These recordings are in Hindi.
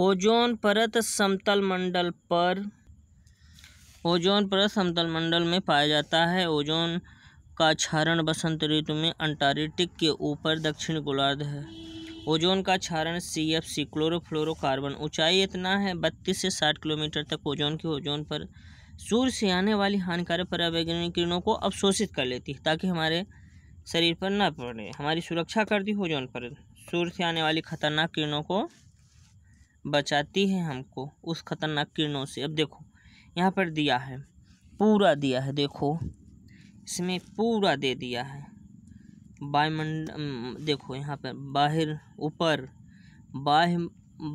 ओजोन परत समतल मंडल पर ओजोन परत समतल मंडल में पाया जाता है ओजोन का क्षारण बसंत ऋतु में अंटार्कटिक के ऊपर दक्षिण गोलार्ध है ओजोन का क्षारण सी एफ सी क्लोरोफ्लोरोकार्बन ऊंचाई इतना है बत्तीस से साठ किलोमीटर तक ओजोन के ओजोन पर सूर्य से आने वाली हानिकारक परावैज्ञानिक किरणों को अवशोषित कर लेती है ताकि हमारे शरीर पर ना पड़े हमारी सुरक्षा करती ओजोन पर सूर्य से आने वाली खतरनाक किरणों को बचाती है हमको उस खतरनाक किरणों से अब देखो यहाँ पर दिया है पूरा दिया है देखो इसमें पूरा दे दिया है वायुमंड देखो यहाँ पर बाहर ऊपर बाह्य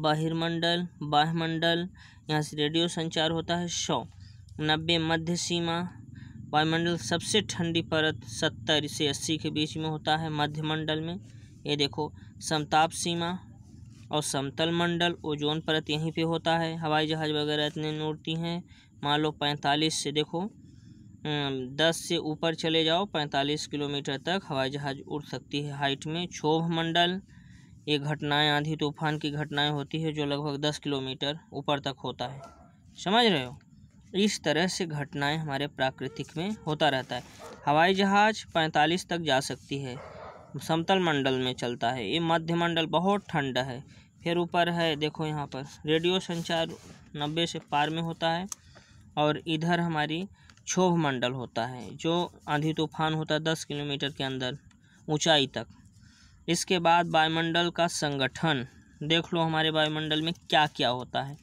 बाहिरमंडल बाह्यमंडल यहाँ से रेडियो संचार होता है सौ नब्बे मध्य सीमा वायुमंडल सबसे ठंडी परत सत्तर से अस्सी के बीच में होता है मध्यमंडल में ये देखो समताप सीमा और समतल मंडल ओजोन परत यहीं पे होता है हवाई जहाज़ वगैरह इतने उड़ती हैं मान लो पैंतालीस से देखो दस से ऊपर चले जाओ पैंतालीस किलोमीटर तक हवाई जहाज़ उड़ सकती है हाइट में क्षोभ मंडल ये घटनाएं आंधी तूफान की घटनाएं होती है जो लगभग दस किलोमीटर ऊपर तक होता है समझ रहे हो इस तरह से घटनाएं हमारे प्राकृतिक में होता रहता है हवाई जहाज़ पैंतालीस तक जा सकती है समतल मंडल में चलता है ये मध्यमंडल बहुत ठंडा है फिर ऊपर है देखो यहाँ पर रेडियो संचार नब्बे से पार में होता है और इधर हमारी क्षोभ मंडल होता है जो आंधी तूफान होता है दस किलोमीटर के अंदर ऊंचाई तक इसके बाद वायुमंडल का संगठन देख लो हमारे वायुमंडल में क्या क्या होता है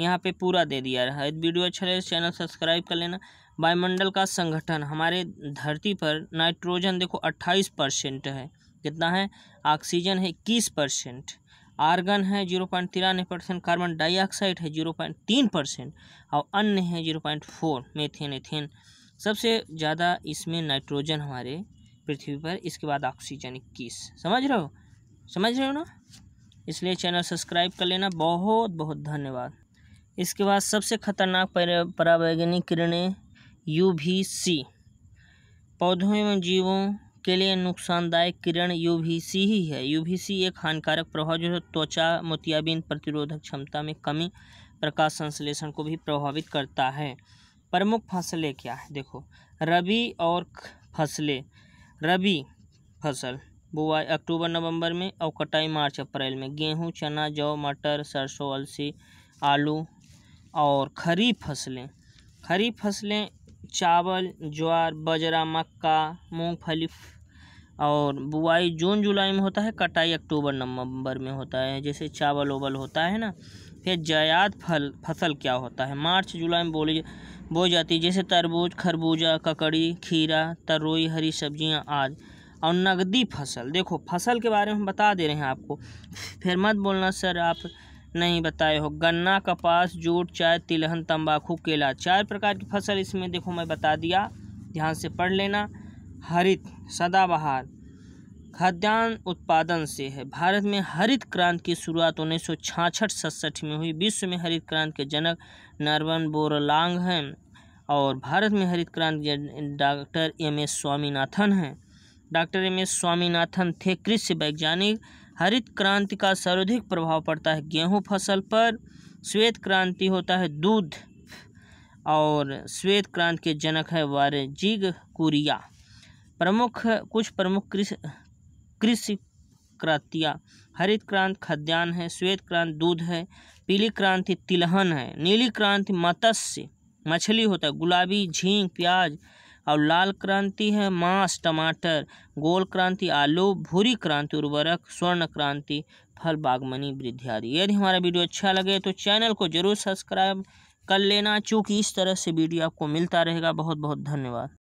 यहाँ पे पूरा दे दिया रहा है वीडियो अच्छा लगे तो चैनल सब्सक्राइब कर लेना वायुमंडल का संगठन हमारे धरती पर नाइट्रोजन देखो अट्ठाईस परसेंट है कितना है ऑक्सीजन है इक्कीस परसेंट आर्गन है जीरो पॉइंट तिरानवे परसेंट कार्बन डाइऑक्साइड है जीरो पॉइंट तीन परसेंट और अन्य है zero point four methane ethane सबसे ज़्यादा इसमें नाइट्रोजन हमारे पृथ्वी पर इसके बाद ऑक्सीजन इक्कीस समझ रहे हो समझ रहे हो ना इसलिए चैनल सब्सक्राइब कर लेना बहुत बहुत धन्यवाद इसके बाद सबसे खतरनाक परावैज्ञानिक किरणें यू भी सी पौधों एवं जीवों के लिए नुकसानदायक किरण यूवीसी ही है यूवीसी एक हानिकारक प्रभाव जो है त्वचा मोतियाबिंद प्रतिरोधक क्षमता में कमी प्रकाश संश्लेषण को भी प्रभावित करता है प्रमुख फसलें क्या है देखो रबी और फसलें रबी फसल बुआई अक्टूबर नवंबर में और कटाई मार्च अप्रैल में गेहूं चना जौ मटर सरसों अलसी आलू और खरीफ फसलें खरीफ फसलें चावल ज्वार बाजरा मक्का मूंगफली और बुआई जून जुलाई में होता है कटाई अक्टूबर नवंबर में होता है जैसे चावल ओवल होता है ना फिर जयाद फल फसल क्या होता है मार्च जुलाई में बोली बोई जाती है जैसे तरबूज खरबूजा ककड़ी खीरा तरोई हरी सब्जियां आदि और नगदी फसल देखो फसल के बारे में बता दे रहे हैं आपको फिर मत बोलना सर आप नहीं बताए हो गन्ना कपास जूट चाय तिलहन तंबाकू केला चार प्रकार की फसल इसमें देखो मैं बता दिया ध्यान से पढ़ लेना हरित सदाबहार खाद्यान्न उत्पादन से है भारत में हरित क्रांति की शुरुआत उन्नीस सौ छाछठ सड़सठ में हुई विश्व में हरित क्रांति के जनक नरवन बोरलांग हैं और भारत में हरित क्रांति के डॉक्टर एम एस स्वामीनाथन हैं डॉक्टर एम एस स्वामीनाथन थे कृषि वैज्ञानिक हरित क्रांति का सर्वाधिक प्रभाव पड़ता है गेहूं फसल पर श्वेत क्रांति होता है दूध और श्वेत क्रांति के जनक है वारजीग कुरिया प्रमुख कुछ प्रमुख कृषि कृषि क्रांतियाँ हरित क्रांति खाद्यान्न है श्वेत क्रांति दूध है पीली क्रांति तिलहन है नीली क्रांति मत्स्य मछली होता है गुलाबी झींग प्याज और लाल क्रांति है मांस टमाटर गोल क्रांति आलू भूरी क्रांति उर्वरक स्वर्ण क्रांति फल बागमनी वृद्धि आदि यदि हमारा वीडियो अच्छा लगे तो चैनल को जरूर सब्सक्राइब कर लेना चूँकि इस तरह से वीडियो आपको मिलता रहेगा बहुत बहुत धन्यवाद